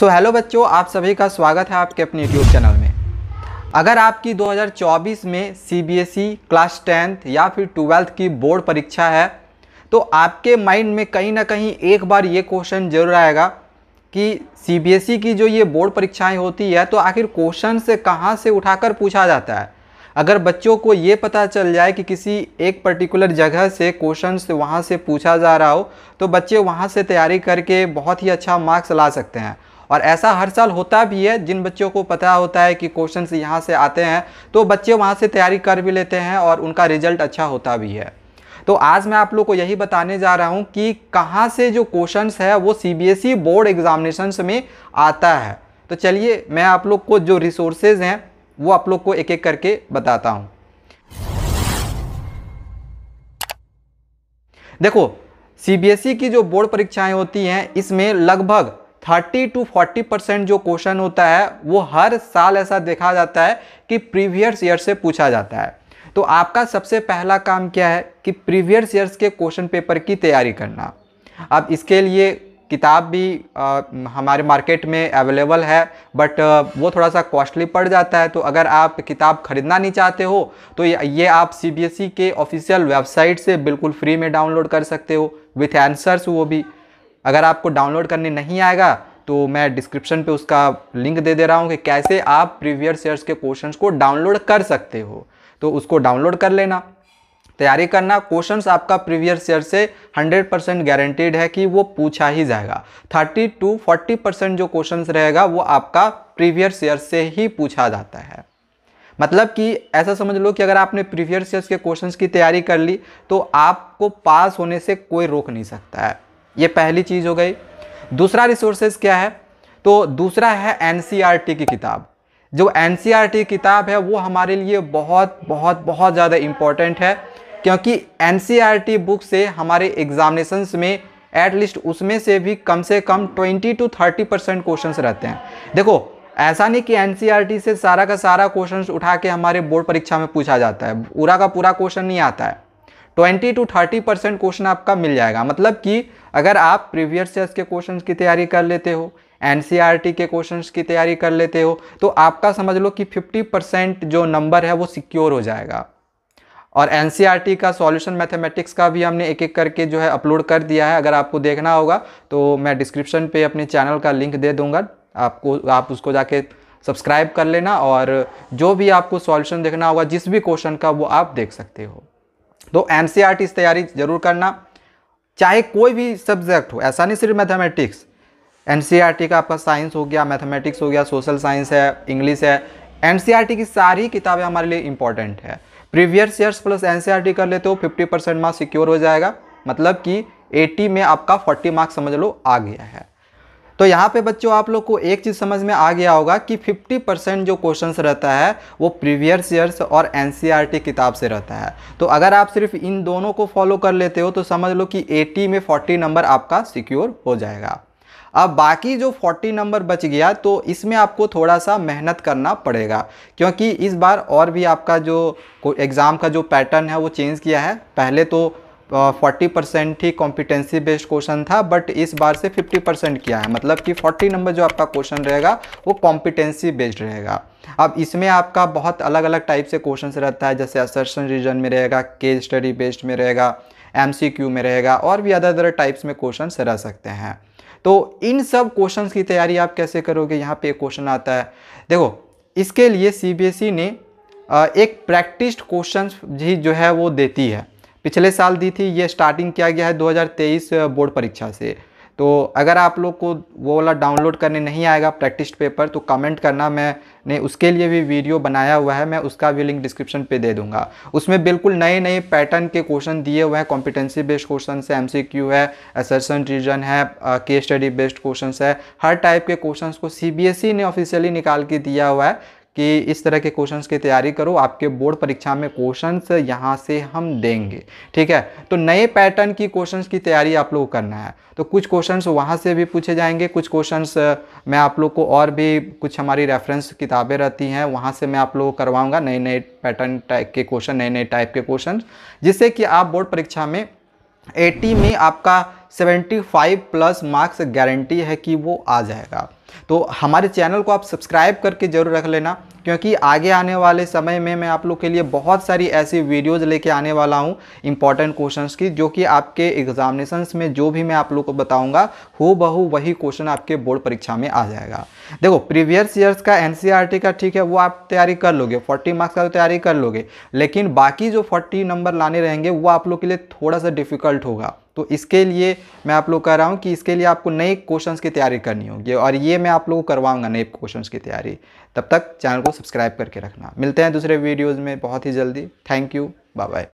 सो so, hello बच्चों आप सभी का स्वागत है आपके अपने यूट्यूब चैनल में अगर आपकी 2024 में ई क्लास टेंथ या फिर ट्वेल्थ की बोर्ड परीक्षा है तो आपके माइंड में कहीं ना कहीं एक बार ये क्वेश्चन जरूर आएगा कि ई e की जो ये बोर्ड परीक्षाएं होती है तो आखिर क्वेश्चन से कहाँ से उठाकर पूछा जाता है अगर बच्चों को ये पता चल जाए कि किसी एक पर्टिकुलर जगह से क्वेश्चन वहाँ से पूछा जा रहा हो तो बच्चे वहाँ से तैयारी करके बहुत ही अच्छा मार्क्स ला सकते हैं और ऐसा हर साल होता भी है जिन बच्चों को पता होता है कि क्वेश्चन यहाँ से आते हैं तो बच्चे वहाँ से तैयारी कर भी लेते हैं और उनका रिजल्ट अच्छा होता भी है तो आज मैं आप लोग को यही बताने जा रहा हूँ कि कहाँ से जो क्वेश्चन है वो ई e बोर्ड एग्जामिनेशंस में आता है तो चलिए मैं आप लोग को जो रिसोर्सेज हैं वो आप लोग को एक एक करके बताता हूँ देखो ई e की जो बोर्ड परीक्षाएं होती हैं इसमें लगभग थर्टी टू फोर्टी परसेंट जो क्वेश्चन होता है वो हर साल ऐसा देखा जाता है कि प्रीवियस ईयर से पूछा जाता है तो आपका सबसे पहला काम क्या है कि प्रीवियस ईयर्स के क्वेश्चन पेपर की तैयारी करना अब इसके लिए किताब भी आ, हमारे मार्केट में अवेलेबल है बट वो थोड़ा सा कॉस्टली पड़ जाता है तो अगर आप किताब ख़रीदना नहीं चाहते हो तो ये आप सी e के ऑफिशियल वेबसाइट से बिल्कुल फ्री में डाउनलोड कर सकते हो विथ आंसर्स वो भी अगर आपको डाउनलोड करने नहीं आएगा तो मैं डिस्क्रिप्शन पे उसका लिंक दे दे रहा हूँ कि कैसे आप प्रीवियस ईयर्स के क्वेश्चंस को डाउनलोड कर सकते हो तो उसको डाउनलोड कर लेना तैयारी करना क्वेश्चंस आपका प्रीवियस ईयर से 100 परसेंट गारंटेड है कि वो पूछा ही जाएगा 30 टू 40 परसेंट जो क्वेश्चंस रहेगा वो आपका प्रीवियस ईयर से ही पूछा जाता है मतलब कि ऐसा समझ लो कि अगर आपने प्रीवियस ईयर्स के क्वेश्चंस की तैयारी कर ली तो आपको पास होने से कोई रोक नहीं सकता है ये पहली चीज़ हो गई दूसरा रिसोर्सेज क्या है तो दूसरा है एन e की किताब जो एन e की किताब है वो हमारे लिए बहुत बहुत बहुत ज़्यादा इम्पॉर्टेंट है क्योंकि एन बुक e से हमारे एग्जामिनेशंस में एटलीस्ट उसमें से भी कम से कम 20 टू 30 परसेंट क्वेश्चन रहते हैं देखो ऐसा नहीं कि एन से सारा का सारा क्वेश्चन उठा के हमारे बोर्ड परीक्षा में पूछा जाता है पूरा का पूरा क्वेश्चन नहीं आता है 20 टू 30 परसेंट क्वेश्चन आपका मिल जाएगा मतलब कि अगर आप प्रीवियस ईयर्स के क्वेश्चन की तैयारी कर लेते हो एन e के क्वेश्चन की तैयारी कर लेते हो तो आपका समझ लो कि 50% जो नंबर है वो सिक्योर हो जाएगा और एन e का सॉल्यूशन मैथमेटिक्स का भी हमने एक एक करके जो है अपलोड कर दिया है अगर आपको देखना होगा तो मैं डिस्क्रिप्शन पे अपने चैनल का लिंक दे दूंगा आपको आप उसको जाके सब्सक्राइब कर लेना और जो भी आपको सॉल्यूशन देखना होगा जिस भी क्वेश्चन का वो आप देख सकते हो तो एन e तैयारी ज़रूर करना चाहे कोई भी सब्जेक्ट हो ऐसा नहीं सिर्फ मैथमेटिक्स एन e का आपका साइंस हो गया मैथमेटिक्स हो गया सोशल साइंस है इंग्लिश है एन e की सारी किताबें हमारे लिए इंपॉर्टेंट है प्रीवियस ईयर्स प्लस एन कर लेते हो फिफ्टी परसेंट मार्क्स सिक्योर हो जाएगा मतलब कि 80 में आपका 40 मार्क्स समझ लो आ गया है तो यहाँ पे बच्चों आप लोग को एक चीज़ समझ में आ गया होगा कि 50 परसेंट जो क्वेश्चंस रहता है वो प्रीवियस ईयर्स और एनसीईआरटी e किताब से रहता है तो अगर आप सिर्फ इन दोनों को फॉलो कर लेते हो तो समझ लो कि 80 में 40 नंबर आपका सिक्योर हो जाएगा अब बाकी जो 40 नंबर बच गया तो इसमें आपको थोड़ा सा मेहनत करना पड़ेगा क्योंकि इस बार और भी आपका जो एग्ज़ाम का जो पैटर्न है वो चेंज किया है पहले तो फोर्टी परसेंट ही कॉम्पिटेंसी बेस्ड क्वेश्चन था बट इस बार से फिफ्टी परसेंट किया है मतलब कि फोर्टी नंबर जो आपका क्वेश्चन रहेगा वो कॉम्पिटेंसी बेस्ड रहेगा अब इसमें आपका बहुत अलग अलग टाइप से क्वेश्चन रहता है जैसे असर्शन रीजन में रहेगा केस स्टडी बेस्ड में रहेगा एम में रहेगा और भी अदर अदर टाइप्स में क्वेश्चन रह सकते हैं तो इन सब क्वेश्चन की तैयारी आप कैसे करोगे यहाँ पर क्वेश्चन आता है देखो इसके लिए सी e ने एक प्रैक्टिस क्वेश्चन भी जो है वो देती है पिछले साल दी थी ये स्टार्टिंग किया गया है 2023 बोर्ड परीक्षा से तो अगर आप लोग को वो वाला डाउनलोड करने नहीं आएगा प्रैक्टिस पेपर तो कमेंट करना मैंने उसके लिए भी वीडियो बनाया हुआ है मैं उसका भी लिंक डिस्क्रिप्शन पे दे दूंगा उसमें बिल्कुल नए नए पैटर्न के क्वेश्चन दिए हुए हैं कॉम्पिटेंसी बेस्ड क्वेश्चन है एम है असर्सन रीजन है के स्टडी बेस्ड क्वेश्चन है हर टाइप के क्वेश्चन को सी e ने ऑफिशियली निकाल के दिया हुआ है कि इस तरह के क्वेश्चंस की तैयारी करो आपके बोर्ड परीक्षा में क्वेश्चंस यहाँ से हम देंगे ठीक है तो नए पैटर्न की क्वेश्चंस की तैयारी आप लोग करना है तो कुछ क्वेश्चंस वहाँ से भी पूछे जाएंगे कुछ क्वेश्चंस मैं आप लोग को और भी कुछ हमारी रेफरेंस किताबें रहती हैं वहाँ से मैं आप लोग को करवाऊँगा नए नए पैटर्न टाइप के क्वेश्चन नए नए टाइप के क्वेश्चन जिससे कि आप बोर्ड परीक्षा में एटी में आपका सेवेंटी प्लस मार्क्स गारंटी है कि वो आ जाएगा तो हमारे चैनल को आप सब्सक्राइब करके ज़रूर रख लेना क्योंकि आगे आने वाले समय में मैं आप लोग के लिए बहुत सारी ऐसी वीडियोज़ लेके आने वाला हूँ इंपॉर्टेंट क्वेश्चन की जो कि आपके एग्जामिनेशन में जो भी मैं आप लोग को बताऊँगा हो बहू वही क्वेश्चन आपके बोर्ड परीक्षा में आ जाएगा देखो प्रीवियस ईयर्स का एन e का ठीक है वो आप तैयारी कर लोगे फोर्टी मार्क्स का तो तैयारी कर लोगे लेकिन बाकी जो फोर्टी नंबर लाने रहेंगे वो आप लोग के लिए थोड़ा सा डिफिकल्ट होगा तो इसके लिए मैं आप लोग कह रहा हूँ कि इसके लिए आपको नए क्वेश्चंस की तैयारी करनी होगी और ये मैं आप लोगों को करवाऊंगा नए क्वेश्चन की तैयारी तब तक चैनल को सब्सक्राइब करके रखना मिलते हैं दूसरे वीडियोज़ में बहुत ही जल्दी थैंक यू बाय बाय